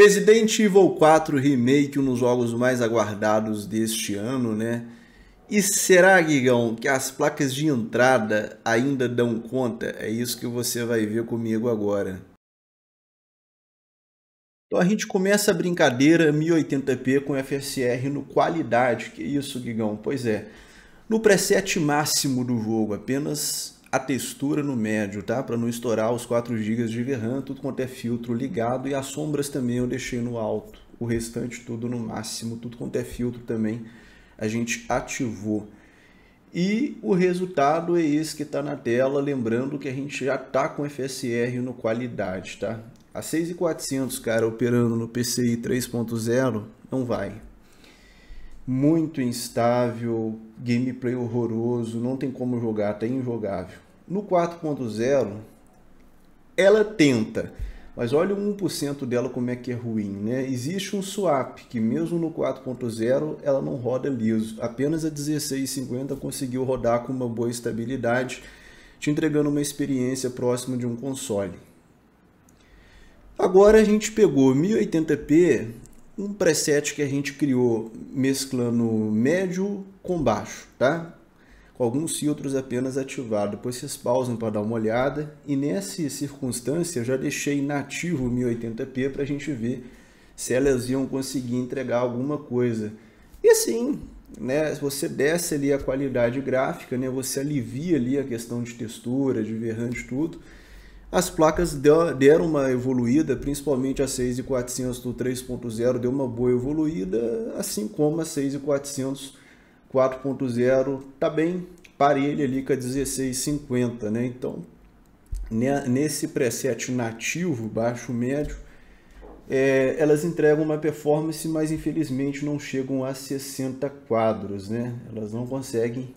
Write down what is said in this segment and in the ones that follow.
Resident Evil 4 Remake, um dos jogos mais aguardados deste ano, né? E será, Guigão, que as placas de entrada ainda dão conta? É isso que você vai ver comigo agora. Então a gente começa a brincadeira 1080p com FSR no qualidade. Que isso, Guigão? Pois é. No preset máximo do jogo, apenas a textura no médio, tá? Para não estourar os 4 GB de VRAM, tudo quanto é filtro ligado e as sombras também eu deixei no alto. O restante tudo no máximo, tudo quanto é filtro também a gente ativou. E o resultado é esse que está na tela, lembrando que a gente já está com FSR no qualidade, tá? A 6400, cara, operando no PCI 3.0, não vai. Muito instável, gameplay horroroso, não tem como jogar, tá injogável. No 4.0, ela tenta, mas olha o 1% dela como é que é ruim, né? Existe um swap que mesmo no 4.0 ela não roda liso. Apenas a 1650 conseguiu rodar com uma boa estabilidade, te entregando uma experiência próxima de um console. Agora a gente pegou 1080p, um preset que a gente criou mesclando médio com baixo, tá? com alguns filtros apenas ativados. Depois vocês pausam para dar uma olhada. E nessa circunstância eu já deixei nativo 1080p para a gente ver se elas iam conseguir entregar alguma coisa. E assim, né, você desce ali a qualidade gráfica, né, você alivia ali a questão de textura, de verrante, tudo. As placas deram uma evoluída, principalmente a 6400 do 3.0 deu uma boa evoluída, assim como a 6400 4.0 tá bem parelho ali com a 1650, né? Então, né, nesse preset nativo, baixo médio, é, elas entregam uma performance, mas infelizmente não chegam a 60 quadros, né? Elas não conseguem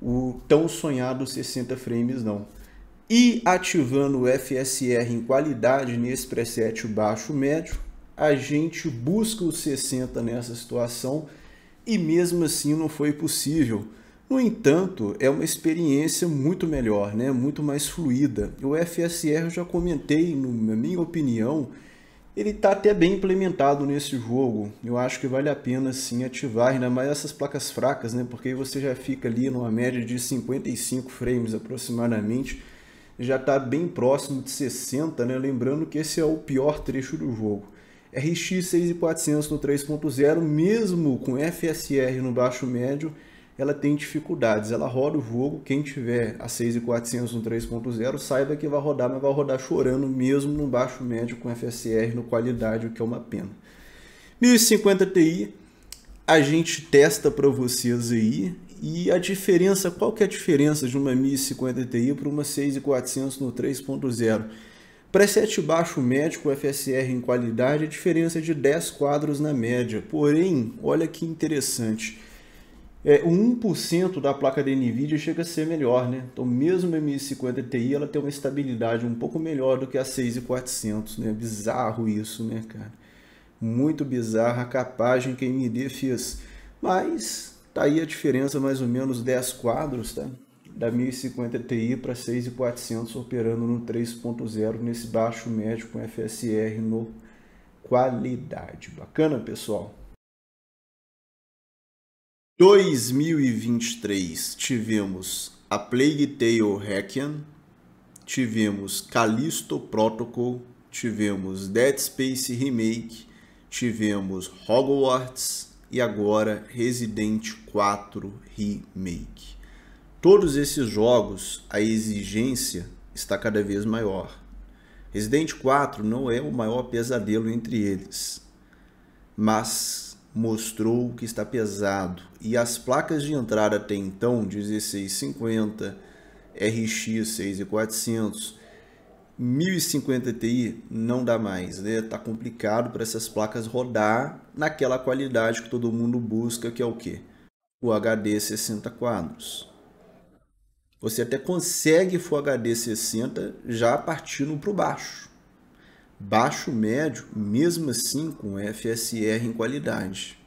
o tão sonhado 60 frames, não. E ativando o FSR em qualidade nesse preset baixo médio, a gente busca os 60 nessa situação, e mesmo assim não foi possível. No entanto, é uma experiência muito melhor, né? muito mais fluida. O FSR eu já comentei, na minha opinião, ele está até bem implementado nesse jogo. Eu acho que vale a pena sim ativar, ainda mais essas placas fracas, né? porque aí você já fica ali numa média de 55 frames aproximadamente, já está bem próximo de 60, né? lembrando que esse é o pior trecho do jogo. RX 6400 no 3.0, mesmo com FSR no baixo médio, ela tem dificuldades. Ela roda o jogo, quem tiver a 6400 no 3.0, saiba que vai rodar, mas vai rodar chorando mesmo no baixo médio com FSR no qualidade, o que é uma pena. 1050 Ti, a gente testa para vocês aí. E a diferença, qual que é a diferença de uma 1050 Ti para uma 6400 no 3.0? Preset baixo médico FSR em qualidade, a diferença é de 10 quadros na média. Porém, olha que interessante. É, 1% da placa da NVIDIA chega a ser melhor, né? Então, mesmo a M50 Ti, ela tem uma estabilidade um pouco melhor do que a 6400, né? Bizarro isso, né, cara? Muito bizarra a capagem que a AMD fez. Mas, tá aí a diferença, mais ou menos 10 quadros, tá? da 1050 Ti para 6400 operando no 3.0 nesse baixo médio com FSR no qualidade. Bacana, pessoal? 2023 tivemos a Plague Tale Hacken, tivemos Callisto Protocol, tivemos Dead Space Remake, tivemos Hogwarts e agora Resident 4 Remake todos esses jogos, a exigência está cada vez maior. Resident 4 não é o maior pesadelo entre eles, mas mostrou que está pesado e as placas de entrada até então 1650, RX 6400, 1050 Ti não dá mais, né? Tá complicado para essas placas rodar naquela qualidade que todo mundo busca, que é o quê? O HD 60 quadros. Você até consegue Full HD 60 já partindo para o baixo. Baixo médio, mesmo assim com FSR em qualidade.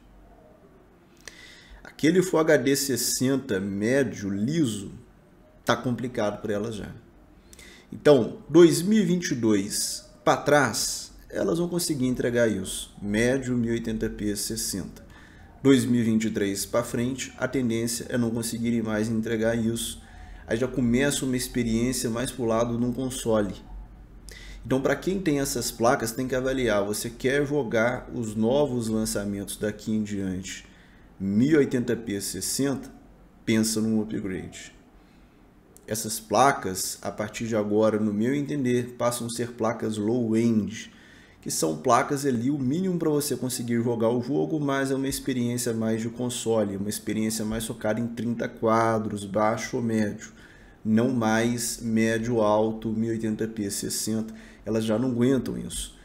Aquele Full HD 60 médio liso tá complicado para elas já. Então, 2022 para trás, elas vão conseguir entregar isso, médio 1080p 60. 2023 para frente, a tendência é não conseguirem mais entregar isso aí já começa uma experiência mais pro lado de um console. Então, para quem tem essas placas, tem que avaliar. Você quer jogar os novos lançamentos daqui em diante 1080p 60? Pensa num upgrade. Essas placas, a partir de agora, no meu entender, passam a ser placas low-end, que são placas ali o mínimo para você conseguir jogar o jogo, mas é uma experiência mais de console, uma experiência mais focada em 30 quadros, baixo ou médio não mais médio alto 1080p 60, elas já não aguentam isso.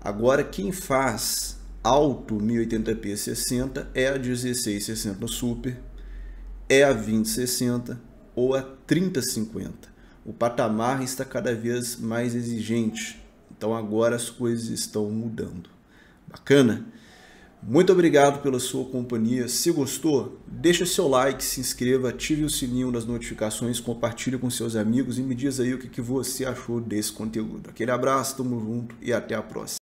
Agora quem faz alto 1080p 60 é a 1660 Super, é a 2060 ou a 3050. O patamar está cada vez mais exigente, então agora as coisas estão mudando. Bacana? Muito obrigado pela sua companhia. Se gostou, deixa seu like, se inscreva, ative o sininho das notificações, compartilhe com seus amigos e me diz aí o que você achou desse conteúdo. Aquele abraço, tamo junto e até a próxima.